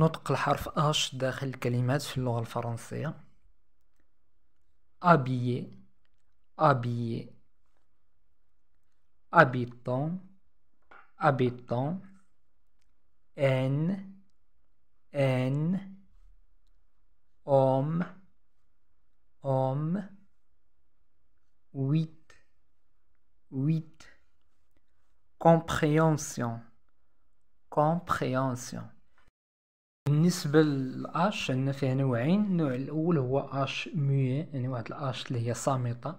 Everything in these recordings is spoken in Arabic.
notre الحرف h' داخل الكلمات في اللغة habillé habillé habitant habitant n n homme homme 8 8 compréhension compréhension بالنسبه للاش عندنا فيها نوعين النوع الاول هو اش موي يعني واحد الاش اللي هي صامته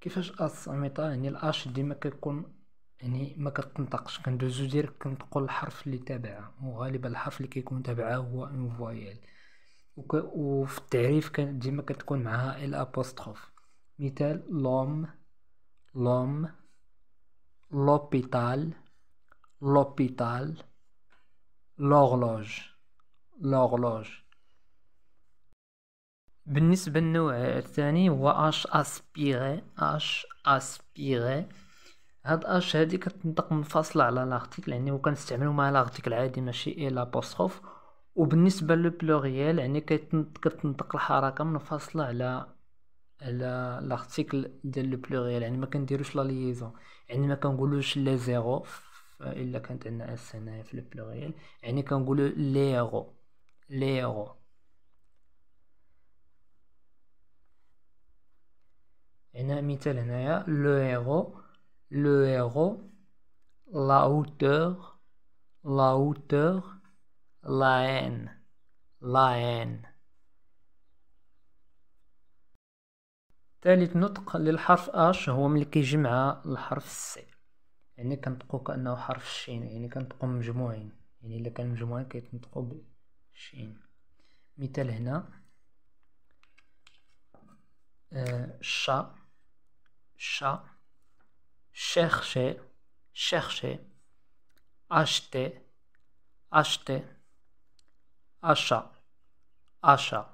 كيفاش اش صامته يعني الاش ديما كتكون يعني ما كتنطقش كندوزو ديريكت كنطقو الحرف اللي تابعها وغالبا الحرف اللي كيكون تابعها هو اون فويال وك... وفي التعريف كان ديما كتكون معها الابوستروف مثال لوم لوم لوبيتال لوبيتال لورلوج لورلوج بالنسبة للنوع الثاني هو اش اسبيغي اش اسبيغي هاد اش هادي كتنطق منفصلة على لارتيكل يعني كنستعملو مع لارتيكل عادي ماشي اي لابوستروف وبالنسبة لو بلوريال يعني كتنطق الحركة منفصلة على على لارتيكل ديال لو بلوريال يعني ما كنديروش لا ليزون يعني ما كنقولوش لي زيرو فإلا كانت عندنا اس هنايا في البلوريال يعني كنقولو ليغو ليغو هنا مثال هنايا لو هيرو لو هيرو لا هوتور لا هوتور لا ان لا ان ثالث نطق للحرف اش هو ملي كيجمع الحرف سي يعني كنطقو كأنه حرف الشين يعني كنطقو مجموعين يعني إلا كان مجموعين كيتنطقو بالشين مثال هنا آه، شا شا chercher chercher اشتي اشتي اشا اشا